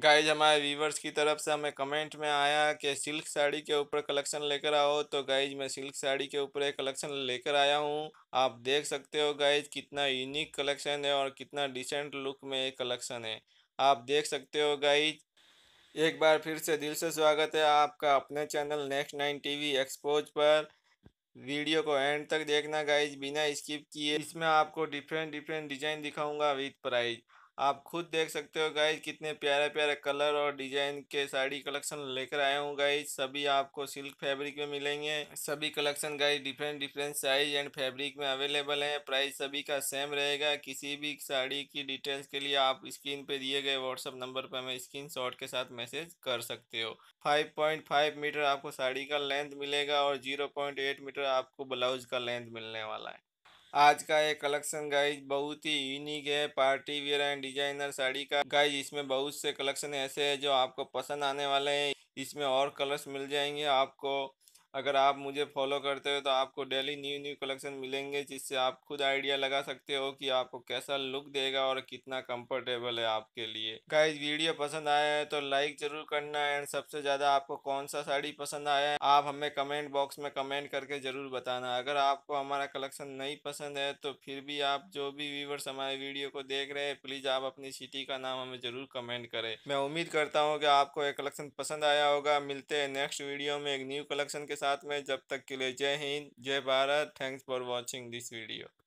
guys हमारे viewers की तरफ से हमें कमेंट में आया कि सिल्क साड़ी के ऊपर कलेक्शन लेकर आओ तो गाइज मैं सिल्क साड़ी के ऊपर एक कलेक्शन लेकर आया हूँ आप देख सकते हो गाइज कितना यूनिक कलेक्शन है और कितना डिसेंट लुक में ये कलेक्शन है आप देख सकते हो गाइज एक बार फिर से दिल से स्वागत है आपका अपने channel next nine T expose पर वीडियो को एंड तक देखना गाइज बिना स्किप किए इसमें आपको डिफरेंट डिफरेंट डिजाइन दिखाऊंगा विथ प्राइज आप खुद देख सकते हो गाइज कितने प्यारे प्यारे कलर और डिजाइन के साड़ी कलेक्शन लेकर आया हूँ गाइज सभी आपको सिल्क फैब्रिक में मिलेंगे सभी collection guys different different size and fabric में अवेलेबल है प्राइस सभी का सेम रहेगा किसी भी साड़ी की डिटेल्स के लिए आप स्क्रीन पे दिए गए व्हाट्सअप नंबर पर हमें स्क्रीन के साथ मैसेज कर सकते हो फाइव मीटर आपको साड़ी का लेंथ मिलेगा और जीरो मीटर आपको ब्लाउज का लेंथ मिलने वाला है आज का ये कलेक्शन गाइज बहुत ही यूनिक है party wear and designer sari का गाइज इसमें बहुत से कलेक्शन ऐसे हैं जो आपको पसंद आने वाले हैं इसमें और कलर्स मिल जाएंगे आपको अगर आप मुझे फॉलो करते हो तो आपको डेली न्यू न्यू कलेक्शन मिलेंगे जिससे आप खुद आइडिया लगा सकते हो कि आपको कैसा लुक देगा और कितना कंफर्टेबल है आपके लिए गाइज वीडियो पसंद आया है तो लाइक जरूर करना एंड सबसे ज़्यादा आपको कौन सा साड़ी पसंद आया है आप हमें कमेंट बॉक्स में कमेंट करके ज़रूर बताना अगर आपको हमारा कलेक्शन नहीं पसंद है तो फिर भी आप जो भी व्यूवर्स हमारे वीडियो को देख रहे हैं प्लीज़ आप अपनी सिटी का नाम हमें ज़रूर कमेंट करें मैं उम्मीद करता हूँ कि आपको ये कलेक्शन पसंद आया होगा मिलते हैं नेक्स्ट वीडियो में एक न्यू कलेक्शन के साथ में जब तक के लिए Jai Hind Jai Bharat thanks for watching this video